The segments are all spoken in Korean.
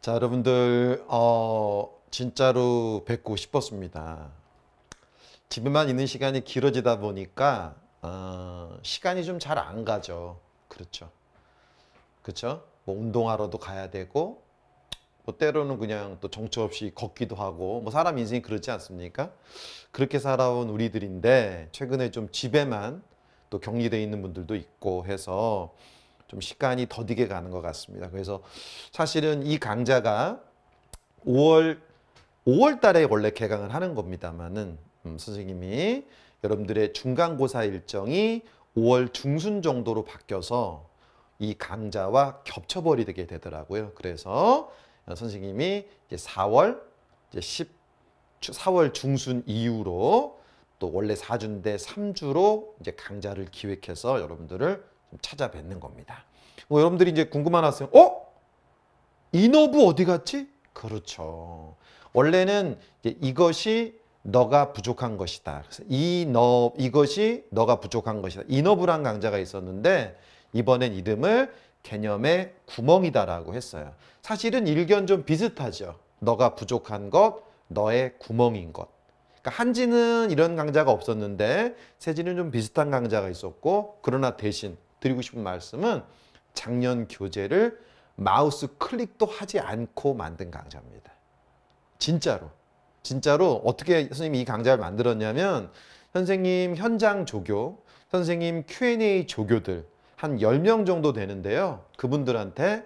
자 여러분들 어, 진짜로 뵙고 싶었습니다. 집에만 있는 시간이 길어지다 보니까 어, 시간이 좀 잘 안 가죠. 그렇죠. 그렇죠. 뭐 운동하러도 가야 되고 뭐 때로는 그냥 또 정처 없이 걷기도 하고 뭐 사람 인생이 그렇지 않습니까? 그렇게 살아온 우리들인데 최근에 좀 집에만 또 격리돼 있는 분들도 있고 해서 좀 시간이 더디게 가는 것 같습니다. 그래서 사실은 이 강좌가 5월 5월 달에 원래 개강을 하는 겁니다만은 음, 선생님이 여러분들의 중간고사 일정이 5월 중순 정도로 바뀌어서 이 강좌와 겹쳐버리게 되더라고요. 그래서 선생님이 이제 4월 이제 10 4월 중순 이후로 또 원래 4주인데 3주로 이제 강좌를 기획해서 여러분들을 찾아뵙는 겁니다. 뭐 여러분들이 이제 궁금한 학생, 어? 인어부 어디 갔지? 그렇죠. 원래는 이것이 너가 부족한 것이다. 그래서 이 너, 이것이 너가 부족한 것이다. 인어부란 강자가 있었는데 이번엔 이름을 개념의 구멍이다라고 했어요. 사실은 일견 좀 비슷하죠. 너가 부족한 것, 너의 구멍인 것. 그러니까 한지는 이런 강자가 없었는데 세지는 좀 비슷한 강자가 있었고 그러나 대신 드리고 싶은 말씀은 작년 교재를 마우스 클릭도 하지 않고 만든 강좌입니다. 진짜로. 진짜로 어떻게 선생님이 이 강좌를 만들었냐면 선생님 현장 조교, 선생님 Q&A 조교들 한 10명 정도 되는데요. 그분들한테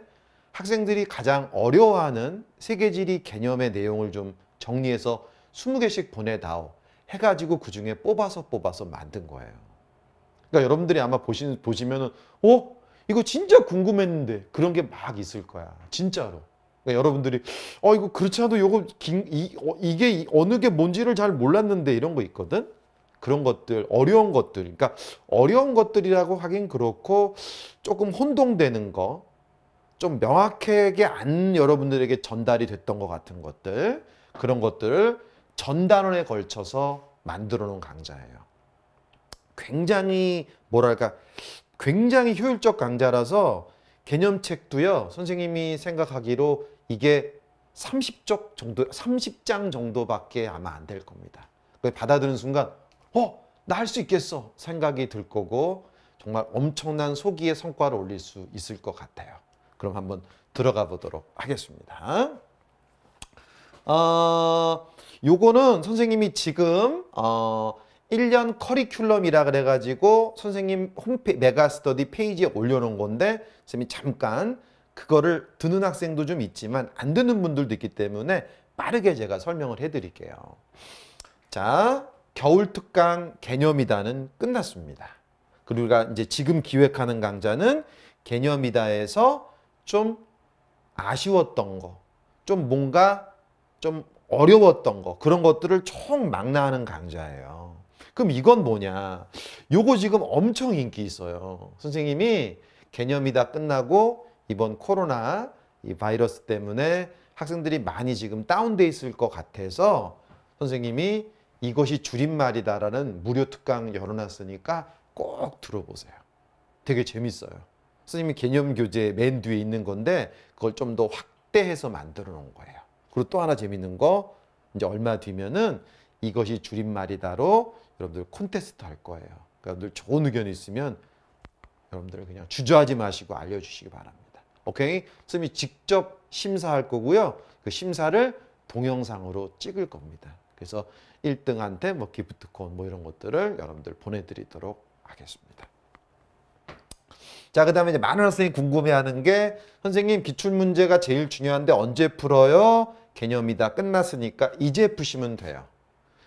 학생들이 가장 어려워하는 세계지리 개념의 내용을 좀 정리해서 20개씩 보내다오 해가지고 그중에 뽑아서 뽑아서 만든 거예요. 그러니까 여러분들이 아마 보시, 보시면은 어? 이거 진짜 궁금했는데 그런 게 막 있을 거야. 진짜로. 그러니까 여러분들이 어 이거 그렇지 않아도 요거 긴, 이, 어, 이게 어느 게 뭔지를 잘 몰랐는데 이런 거 있거든. 그런 것들 어려운 것들 그러니까 어려운 것들이라고 하긴 그렇고 조금 혼동되는 거 좀 명확하게 안 여러분들에게 전달이 됐던 것 같은 것들 그런 것들을 전단원에 걸쳐서 만들어 놓은 강좌예요. 굉장히 뭐랄까 굉장히 효율적 강좌라서 개념책도요 선생님이 생각하기로 이게 30쪽 정도 30장 정도밖에 아마 안 될 겁니다. 받아들은 순간 어? 나 할 수 있겠어 생각이 들 거고 정말 엄청난 소기의 성과를 올릴 수 있을 것 같아요. 그럼 한번 들어가 보도록 하겠습니다. 어, 요거는 선생님이 지금 어, 1년 커리큘럼이라 그래가지고 선생님 홈페 메가스터디 페이지에 올려놓은 건데 선생님이 잠깐 그거를 듣는 학생도 좀 있지만 안 듣는 분들도 있기 때문에 빠르게 제가 설명을 해드릴게요. 자, 겨울 특강 개념이다는 끝났습니다. 그리고 우리가 이제 지금 기획하는 강좌는 개념이다에서 좀 아쉬웠던 거, 좀 뭔가 좀 어려웠던 거, 그런 것들을 총 망라하는 강좌예요. 그럼 이건 뭐냐? 요거 지금 엄청 인기 있어요. 선생님이 개념이 다 끝나고 이번 코로나 이 바이러스 때문에 학생들이 많이 지금 다운돼 있을 것 같아서 선생님이 이것이 줄임말이다라는 무료 특강 열어놨으니까 꼭 들어보세요. 되게 재밌어요. 선생님이 개념 교재 맨 뒤에 있는 건데 그걸 좀 더 확대해서 만들어 놓은 거예요. 그리고 또 하나 재밌는 거 이제 얼마 뒤면은 이것이 줄임말이다로 여러분들 콘테스트 할 거예요. 그러니까 여러분들 좋은 의견이 있으면 여러분들 그냥 주저하지 마시고 알려주시기 바랍니다. 오케이? 쌤이 직접 심사할 거고요. 그 심사를 동영상으로 찍을 겁니다. 그래서 1등한테 뭐 기프트콘 뭐 이런 것들을 여러분들 보내드리도록 하겠습니다. 자, 그 다음에 이제 많은 학생이 궁금해하는 게 선생님 기출문제가 제일 중요한데 언제 풀어요? 개념이다 끝났으니까 이제 푸시면 돼요.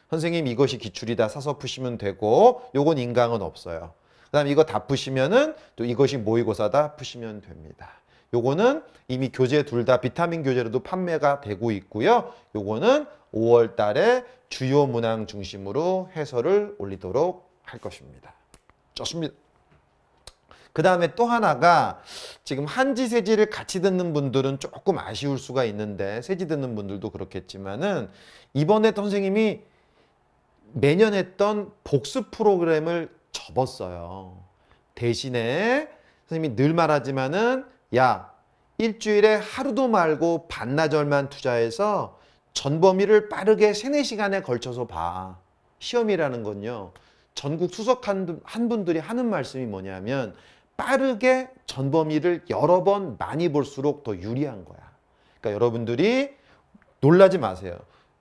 선생님 이것이 기출이다 사서 푸시면 되고 요건 인강은 없어요. 그다음 이거 다 푸시면은 또 이것이 모의고사다 푸시면 됩니다. 요거는 이미 교재 둘 다 비타민 교재로도 판매가 되고 있고요. 요거는 5월 달에 주요 문항 중심으로 해설을 올리도록 할 것입니다. 좋습니다. 그 다음에 또 하나가 지금 한지 세지를 같이 듣는 분들은 조금 아쉬울 수가 있는데 세지 듣는 분들도 그렇겠지만은 이번에 선생님이 매년 했던 복습 프로그램을 접었어요. 대신에 선생님이 늘 말하지만은 야 일주일에 하루도 말고 반나절만 투자해서 전 범위를 빠르게 3, 4 시간에 걸쳐서 봐. 시험이라는 건요. 전국 수석한 한 분들이 하는 말씀이 뭐냐면 빠르게 전 범위를 여러 번 많이 볼수록 더 유리한 거야. 그러니까 여러분들이 놀라지 마세요.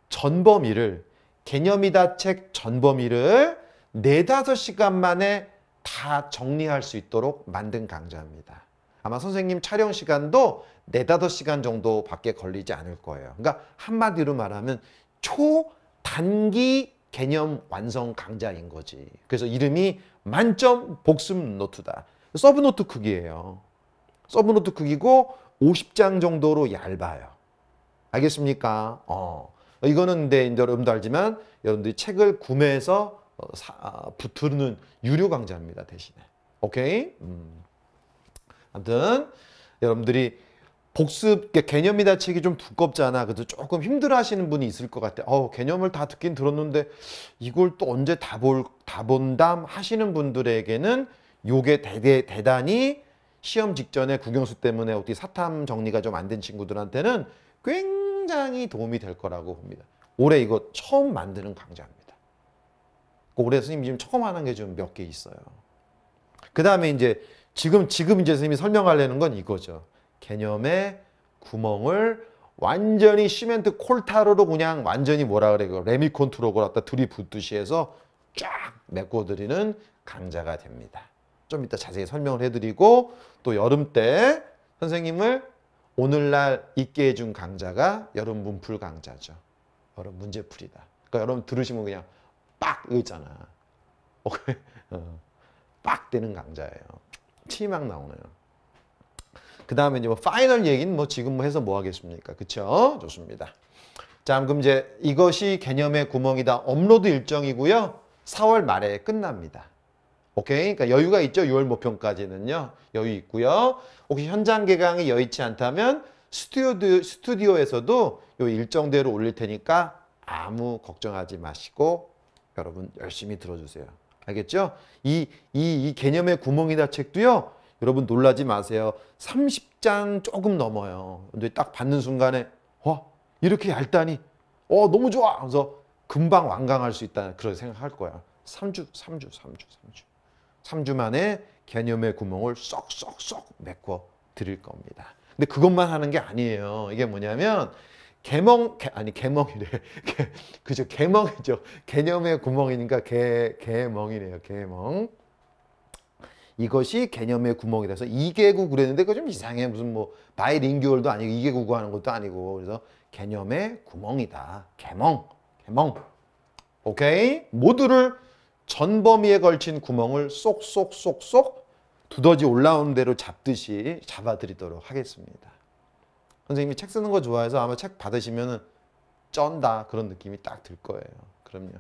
전 범위를 개념이다 책 전범위를 네다섯 시간 만에 다 정리할 수 있도록 만든 강좌입니다. 아마 선생님 촬영 시간도 네다섯 시간 정도밖에 걸리지 않을 거예요. 그러니까 한마디로 말하면 초단기 개념 완성 강좌인 거지. 그래서 이름이 만점 복습 노트다. 서브노트 크기예요. 서브노트 크기고 50장 정도로 얇아요. 알겠습니까? 어. 이거는 근데 이제 여러분도 알지만 여러분들이 책을 구매해서 어, 사, 아, 붙는 유료 강좌입니다. 대신에. 오케이? 음. 아무튼 여러분들이 복습 개념이다 책이 좀 두껍잖아. 그래서 조금 힘들어 하시는 분이 있을 것 같아. 어, 개념을 다 듣긴 들었는데 이걸 또 언제 다 볼 다 본담 하시는 분들에게는 요게 대대 대단히 시험 직전에 국영수 때문에 어디 사탐 정리가 좀 안 된 친구들한테는 굉장히 굉장히 도움이 될 거라고 봅니다. 올해 이거 처음 만드는 강좌입니다. 그 올해 스님 지금 처음 하는 게 좀 몇 개 있어요. 그 다음에 이제 지금 지금 이제 스님이 설명하려는 건 이거죠. 개념의 구멍을 완전히 시멘트 콜타로로 그냥 완전히 뭐라 그래 그 레미콘트로고 갖다 들이붓듯이 해서 쫙 메꿔드리는 강좌가 됩니다. 좀 이따 자세히 설명을 해드리고 또 여름 때 선생님을 오늘날 있게 해준 강좌가 여러분 문풀 강좌죠. 여러분 문제풀이다. 그러니까 여러분 들으시면 그냥 빡 있잖아. 어, 어, 빡 되는 강좌예요. 치막 나오네요. 그 다음에 이제 뭐 파이널 얘기는 뭐 지금 뭐 해서 뭐 하겠습니까? 그쵸? 좋습니다. 자, 그럼 이제 이것이 개념의 구멍이다. 업로드 일정이고요. 4월 말에 끝납니다. 오케이? 그러니까 여유가 있죠. 6월 모평까지는요. 여유 있고요. 혹시 현장 개강이 여의치 않다면 스튜디오, 스튜디오에서도 요 일정대로 올릴 테니까 아무 걱정하지 마시고 여러분 열심히 들어주세요. 알겠죠? 이, 이, 이 개념의 구멍이다 책도요. 여러분 놀라지 마세요. 30장 조금 넘어요. 근데 딱 받는 순간에 와 이렇게 얇다니 어 너무 좋아 하면서 금방 완강할 수 있다는 그런 생각할 거야. 3주 3주 3주 3주 3주 만에 개념의 구멍을 쏙쏙쏙 메꿔 드릴 겁니다. 근데 그것만 하는 게 아니에요. 이게 뭐냐면 개멍 개, 아니 개멍이래. 개, 그죠 개멍이죠. 개념의 구멍이니까 개 개멍이래요. 개멍. 이것이 개념의 구멍이 돼서 이개국 그랬는데 그거 좀 이상해. 무슨 뭐 바이링규얼도 아니고 이개국 하는 것도 아니고 그래서 개념의 구멍이다. 개멍. 개멍. 오케이? 모두를 전 범위에 걸친 구멍을 쏙쏙쏙쏙 두더지 올라온 대로 잡듯이 잡아드리도록 하겠습니다. 선생님이 책 쓰는 거 좋아해서 아마 책받으시면 쩐다 그런 느낌이 딱 들 거예요. 그럼요.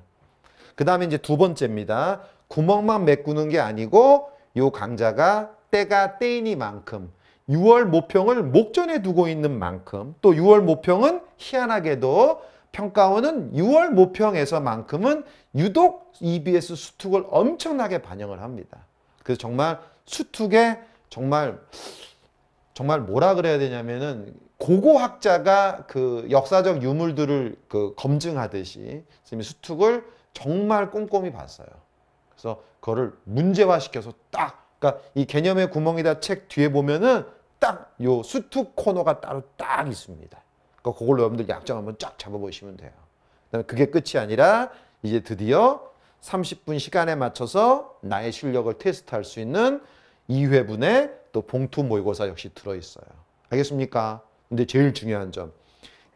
그 다음에 이제 두 번째입니다. 구멍만 메꾸는 게 아니고 요 강자가 때가 때이니만큼 6월 모평을 목전에 두고 있는 만큼 또 6월 모평은 희한하게도 평가원은 6월 모평에서만큼은 유독 EBS 수특을 엄청나게 반영을 합니다. 그래서 정말 수 t 에 정말 정말 뭐라 그래야 되냐면은 고고 학자가 그 역사적 유물들을 그 검증하듯이 지금 수tuk을 정말 꼼꼼히 봤어요. 그래서 그거를 문제화 시켜서 딱 그러니까 이 개념의 구멍이다 책 뒤에 보면은 딱요 수툭 코너가 따로 딱 있습니다. 그러니까 그걸로 여러분들 약정 한번 쫙 잡아보시면 돼요. 그다음에 그게 끝이 아니라 이제 드디어 30분 시간에 맞춰서 나의 실력을 테스트할 수 있는 2회분의 또 봉투 모의고사 역시 들어있어요. 알겠습니까? 근데 제일 중요한 점.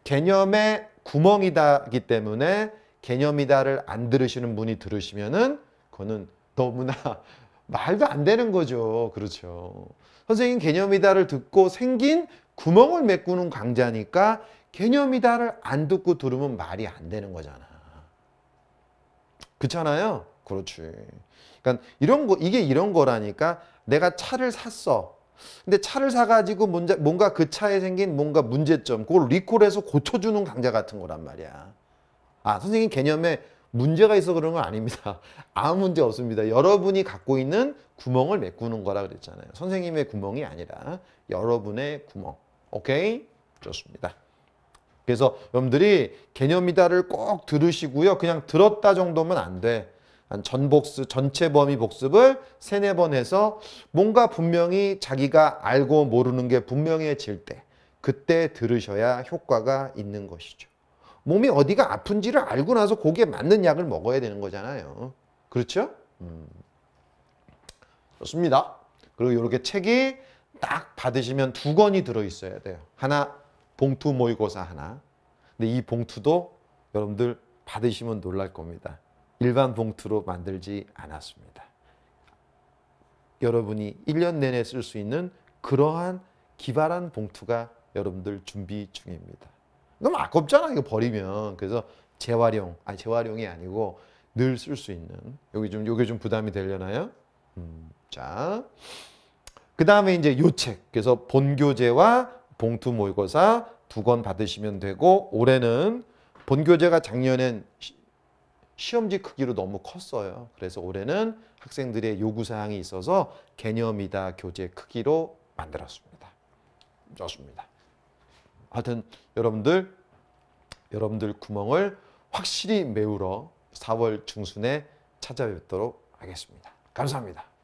개념의 구멍이다기 때문에 개념이다를 안 들으시는 분이 들으시면은 그거는 너무나 말도 안 되는 거죠. 그렇죠. 선생님 개념이다를 듣고 생긴 구멍을 메꾸는 강좌니까 개념이다를 안 듣고 들으면 말이 안 되는 거잖아. 그렇잖아요. 그렇지. 그러니까 이런 거 이게 이런 거라니까 내가 차를 샀어. 근데 차를 사가지고 문제, 뭔가 그 차에 생긴 뭔가 문제점 그걸 리콜해서 고쳐주는 강좌 같은 거란 말이야. 아 선생님 개념에 문제가 있어 그런 건 아닙니다. 아무 문제 없습니다. 여러분이 갖고 있는 구멍을 메꾸는 거라 그랬잖아요. 선생님의 구멍이 아니라 여러분의 구멍. 오케이? 좋습니다. 그래서 여러분들이 개념이다를 꼭 들으시고요. 그냥 들었다 정도면 안 돼. 한전복수 전체 범위 복습을 세네 번 해서 뭔가 분명히 자기가 알고 모르는 게 분명해질 때 그때 들으셔야 효과가 있는 것이죠. 몸이 어디가 아픈지를 알고 나서 거기에 맞는 약을 먹어야 되는 거잖아요. 그렇죠? 음. 좋습니다. 그리고 이렇게 책이 딱 받으시면 두 권이 들어있어야 돼요. 하나 봉투 모의고사 하나. 근데 이 봉투도 여러분들 받으시면 놀랄 겁니다. 일반 봉투로 만들지 않았습니다. 여러분이 1년 내내 쓸 수 있는 그러한 기발한 봉투가 여러분들 준비 중입니다. 너무 아깝잖아 이거 버리면. 그래서 재활용, 아니 재활용이 아니고 늘 쓸 수 있는 여기 좀 요게 좀 부담이 되려나요? 음, 자. 그다음에 이제 요책. 그래서 본교재와 봉투 모의고사 두 권 받으시면 되고 올해는 본교재가 작년엔 시험지 크기로 너무 컸어요. 그래서 올해는 학생들의 요구사항이 있어서 개념이다 교재 크기로 만들었습니다. 좋습니다. 하여튼 여러분들 여러분들 구멍을 확실히 메우러 4월 중순에 찾아뵙도록 하겠습니다. 감사합니다.